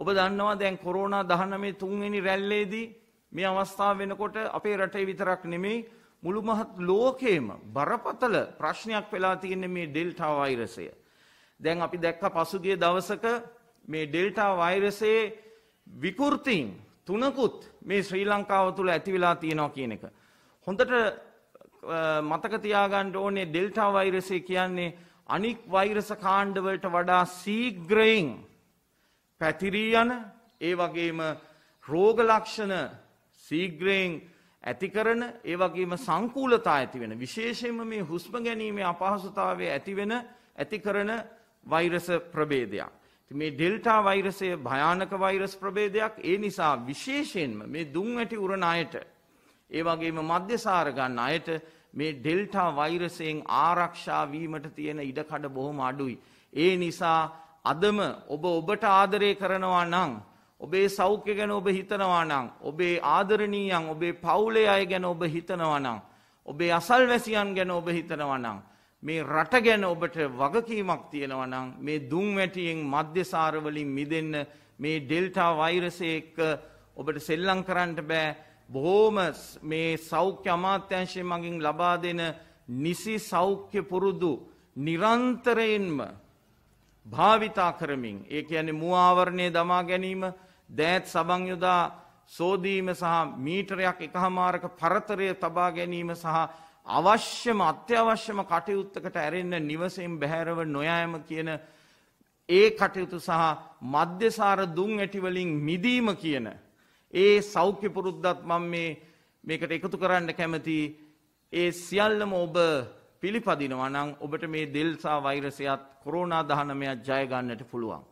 ඔබ දන්නවා දැන් කොරෝනා 19 තුන්වෙනි රැල්ලේදී මේ අවස්ථාව වෙනකොට අපේ රටේ විතරක් නෙමෙයි මුළු මහත් ලෝකෙම බරපතල ප්‍රශ්නයක් වෙලා තියෙන්නේ මේ ඩෙල්ටා වෛරසය. දැන් අපි දැක්ක පසුගිය දවසක මේ ඩෙල්ටා වෛරසයේ විකෘතීන් තුනකුත් මේ ශ්‍රී ලංකාව තුළ ඇති වෙලා තියෙනවා කියන එක. හොඳට මතක තියාගන්න ඕනේ ඩෙල්ටා වෛරසය කියන්නේ අනික් වෛරස කාණ්ඩ වලට වඩා සීග්‍රයෙන් පැතිරී යන ඒ වගේම රෝගලක්ෂණ සීග්‍රයෙන් ඇතිකරන ඒ වගේම සංකූලතා ඇති වෙන විශේෂයෙන්ම මේ හුස්ම ගැනීමේ අපහසුතාවය ඇතිවෙන ඇතිකරන වෛරස ප්‍රබේදයක්. මේ ඩෙල්ටා වෛරසය භයානක වෛරස් ප්‍රබේදයක් ඒ නිසා විශේෂයෙන්ම මේ දුම් ඇටි උරණ අයට ඒ වගේම මධ්‍යසාර ගන්න අයට මේ ඩෙල්ටා වෛරසයෙන් ආරක්ෂා වීමට තියෙන ඉඩකඩ බොහොම අඩුයි. ඒ නිසා අදම ඔබ ඔබට ආදරය කරනවා නං. ඔබේ සෞඛ්‍ය ගැන ඔබ හිතනවා නං. ඔබේ ආදරණීයන් ඔබේ පවුලේ අය ගැන ඔබ හිතනවා නං. ඔබේ අසල්වැසියන් ගැන ඔබ හිතනවා නං. මේ රට ගැන ඔබට වගකීමක් තියෙනවා නං මේ දුම්වැටියෙන් මධ්‍යසාරවලින් මිදන්න මේ ඩෙල්ටා වෛරසය එක්ක ඔබට සෙල්ලං කරන්නට බෑ බොහෝම මේ සෞඛ්‍ය අමාත්‍යංශය මගින් ලබා දෙන නිසි සෞඛ්‍ය පුරුදු නිරන්තරයෙන්ම භාවිතා කරමින් ඒ ඇනි මුවාවරණය දමා ගැනීම දෑත් සබංයුදා සෝදීම සහ මීටරයක් එකහමාරක පරතරය තබා ගැනීම සහ අවශ්‍යම අත්‍යවශ්‍යම කටයුත්තකට ඇරෙන්න නිවසෙන් බැහැරව නොයෑම කියන ඒ කටයුතු සහ මධ්‍යසාර දුන් ඇටිවලින් මිදීම කියන. ඒ සෞඛ්‍ය පුරුද්ධත් මං මේකට එකතු කරන්න කැමති ඒ සියල්ලම ඔබ පිළිපදිනවා නම් ඔබට මේ දෙල්සා වෛරසයත් කොරෝනා 19ත් ජය ගන්නට පුළුවන්.